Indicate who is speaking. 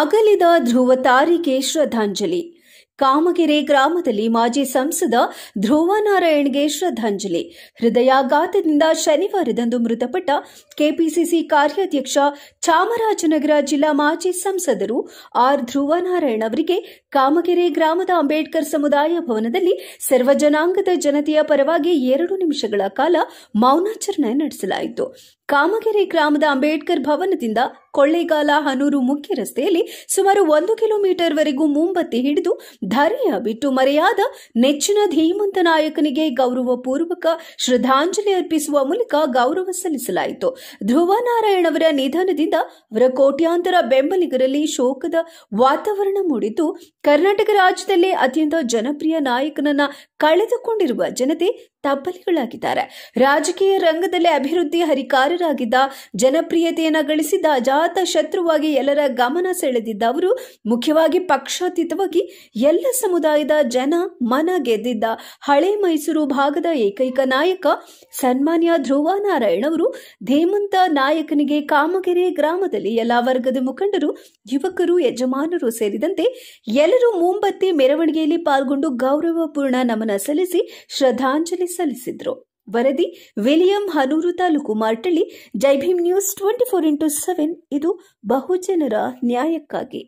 Speaker 1: ಅಗಲಿದ ಧ್ರುವ ತಾರಿಗೆ ಶ್ರದ್ಧಾಂಜಲಿ ಕಾಮಗೆರೆ ಗ್ರಾಮದಲ್ಲಿ ಮಾಜಿ ಸಂಸದ ನಾರಾಯಣ್ಗೆ ಶ್ರದ್ಧಾಂಜಲಿ ಹೃದಯಾಘಾತದಿಂದ ಶನಿವಾರದಂದು ಮೃತಪಟ್ಟ ಕೆಪಿಸಿಸಿ ಕಾರ್ಯಾಧ್ಯಕ್ಷ ಚಾಮರಾಜನಗರ ಜಿಲ್ಲಾ ಮಾಜಿ ಸಂಸದರು ಆರ್ ನಾರಾಯಣ್ ಅವರಿಗೆ ಕಾಮಗೆರೆ ಗ್ರಾಮದ ಅಂಬೇಡ್ಕರ್ ಸಮುದಾಯ ಭವನದಲ್ಲಿ ಸರ್ವಜನಾಂಗದ ಜನತೆಯ ಪರವಾಗಿ ಎರಡು ನಿಮಿಷಗಳ ಕಾಲ ಮೌನಾಚರಣೆ ನಡೆಸಲಾಯಿತು ಕಾಮಗೆರೆ ಗ್ರಾಮದ ಅಂಬೇಡ್ಕರ್ ಭವನದಿಂದ ಕೊಳ್ಳೇಗಾಲ ಹನೂರು ಮುಖ್ಯ ರಸ್ತೆಯಲ್ಲಿ ಸುಮಾರು ಒಂದು ಕಿಲೋಮೀಟರ್ ವರೆಗೂ ಮುಂಬತ್ತಿ ಹಿಡಿದು ಧರೆಯ ಬಿಟ್ಟು ಮರೆಯಾದ ನೆಚ್ಚಿನ ಧೀಮಂತ ನಾಯಕನಿಗೆ ಗೌರವ ಪೂರ್ವಕ ಶ್ರದ್ಧಾಂಜಲಿ ಅರ್ಪಿಸುವ ಮೂಲಕ ಗೌರವ ಸಲ್ಲಿಸಲಾಯಿತು ಧ್ರುವ ನಾರಾಯಣ್ ಅವರ ನಿಧನದಿಂದ ಅವರ ಕೋಟ್ಯಾಂತರ ಬೆಂಬಲಿಗರಲ್ಲಿ ಶೋಕದ ವಾತಾವರಣ ಮೂಡಿದ್ದು ಕರ್ನಾಟಕ ರಾಜ್ಯದಲ್ಲೇ ಅತ್ಯಂತ ಜನಪ್ರಿಯ ನಾಯಕನನ್ನ ಕಳೆದುಕೊಂಡಿರುವ ಜನತೆ ತಬ್ಬಲಿಗಳಾಗಿದ್ದಾರೆ ರಾಜಕೀಯ ರಂಗದಲ್ಲಿ ಅಭಿವೃದ್ಧಿ ಹರಿಕಾರ ಅಪಾರರಾಗಿದ್ದ ಜನಪ್ರಿಯತೆಯನ್ನು ಗಳಿಸಿದ್ದ ಅಜಾತ ಶತ್ರುವಾಗಿ ಎಲ್ಲರ ಗಮನ ಸೆಳೆದಿದ್ದ ಅವರು ಮುಖ್ಯವಾಗಿ ಪಕ್ಷಾತೀತವಾಗಿ ಎಲ್ಲ ಸಮುದಾಯದ ಜನ ಮನ ಗೆದ್ದಿದ್ದ ಹಳೆ ಮೈಸೂರು ಭಾಗದ ಏಕೈಕ ನಾಯಕ ಸನ್ಮಾನ್ಯ ಧ್ರುವ ನಾರಾಯಣ ಅವರು ಧೇಮಂತ ನಾಯಕನಿಗೆ ಕಾಮಗೆರೆ ಗ್ರಾಮದಲ್ಲಿ ಎಲ್ಲ ವರ್ಗದ ಮುಖಂಡರು ಯುವಕರು ಯಜಮಾನರು ಸೇರಿದಂತೆ ಎಲ್ಲರೂ ಮುಂಬತ್ತಿ ಮೆರವಣಿಗೆಯಲ್ಲಿ ಪಾಲ್ಗೊಂಡು ಗೌರವಪೂರ್ಣ ನಮನ ಸಲ್ಲಿಸಿ ಶ್ರದ್ಧಾಂಜಲಿ ಸಲ್ಲಿಸಿದರು ವರದಿ ವಿಲಿಯಂ ಹನೂರು ತಾಲೂಕು Martalli Jai Bhim news twenty four into seven ಇದು ಬಹುಜನರ ನ್ಯಾಯಕ್ಕಾಗಿ